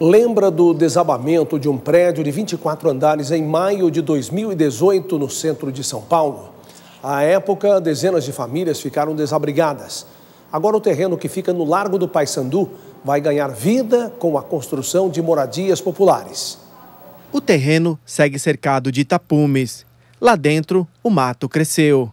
lembra do desabamento de um prédio de 24 andares em maio de 2018 no centro de São Paulo. À época, dezenas de famílias ficaram desabrigadas. Agora, o terreno que fica no Largo do Paissandu vai ganhar vida com a construção de moradias populares. O terreno segue cercado de tapumes. Lá dentro, o mato cresceu.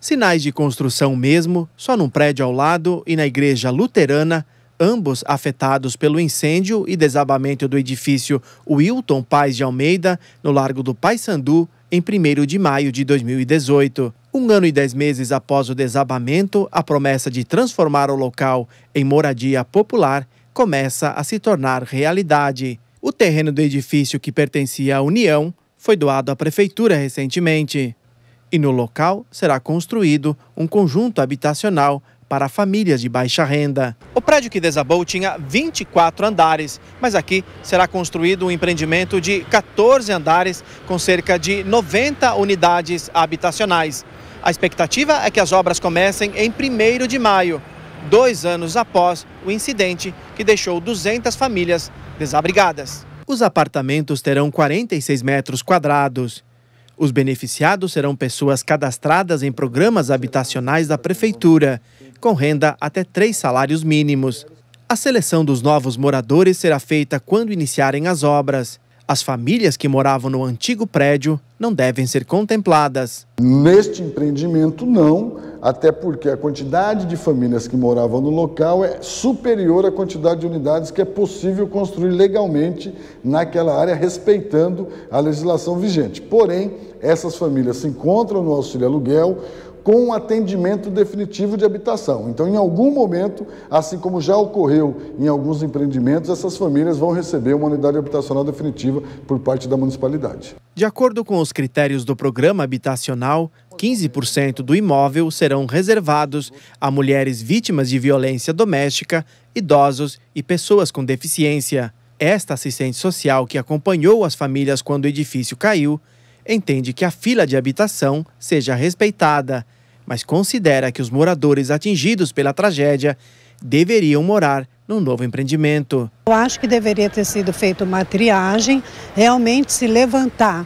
Sinais de construção mesmo, só num prédio ao lado e na igreja luterana ambos afetados pelo incêndio e desabamento do edifício Wilton Paz de Almeida, no Largo do Paissandu, em 1 de maio de 2018. Um ano e dez meses após o desabamento, a promessa de transformar o local em moradia popular começa a se tornar realidade. O terreno do edifício que pertencia à União foi doado à Prefeitura recentemente. E no local será construído um conjunto habitacional para famílias de baixa renda. O prédio que desabou tinha 24 andares, mas aqui será construído um empreendimento de 14 andares com cerca de 90 unidades habitacionais. A expectativa é que as obras comecem em 1 de maio, dois anos após o incidente que deixou 200 famílias desabrigadas. Os apartamentos terão 46 metros quadrados. Os beneficiados serão pessoas cadastradas em programas habitacionais da Prefeitura com renda até três salários mínimos. A seleção dos novos moradores será feita quando iniciarem as obras. As famílias que moravam no antigo prédio não devem ser contempladas. Neste empreendimento, não, até porque a quantidade de famílias que moravam no local é superior à quantidade de unidades que é possível construir legalmente naquela área, respeitando a legislação vigente. Porém, essas famílias se encontram no auxílio aluguel, com um atendimento definitivo de habitação. Então, em algum momento, assim como já ocorreu em alguns empreendimentos, essas famílias vão receber uma unidade habitacional definitiva por parte da municipalidade. De acordo com os critérios do programa habitacional, 15% do imóvel serão reservados a mulheres vítimas de violência doméstica, idosos e pessoas com deficiência. Esta assistente social que acompanhou as famílias quando o edifício caiu entende que a fila de habitação seja respeitada mas considera que os moradores atingidos pela tragédia deveriam morar num novo empreendimento. Eu acho que deveria ter sido feita uma triagem, realmente se levantar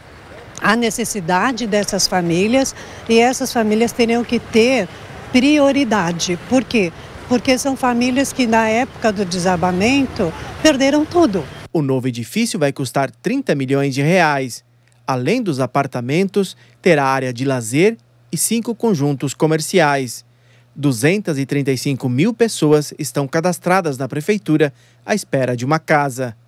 a necessidade dessas famílias e essas famílias teriam que ter prioridade. Por quê? Porque são famílias que, na época do desabamento, perderam tudo. O novo edifício vai custar 30 milhões de reais. Além dos apartamentos, terá área de lazer e cinco conjuntos comerciais. 235 mil pessoas estão cadastradas na prefeitura à espera de uma casa.